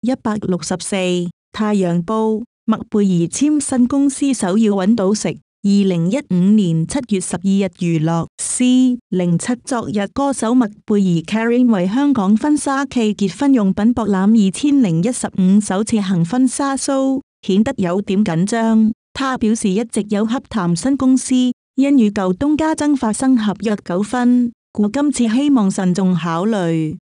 一百六十四太阳报麦贝儿签新公司首要揾到食二零一五年七月十二日娱乐 c 零七昨日歌手麦贝儿 Carrie 为香港婚纱暨结婚用品博览二千零一十五首次行婚纱 show 显得有点紧张。他表示一直有洽谈新公司，因与旧东家曾发生合约纠纷，故今次希望慎重考虑。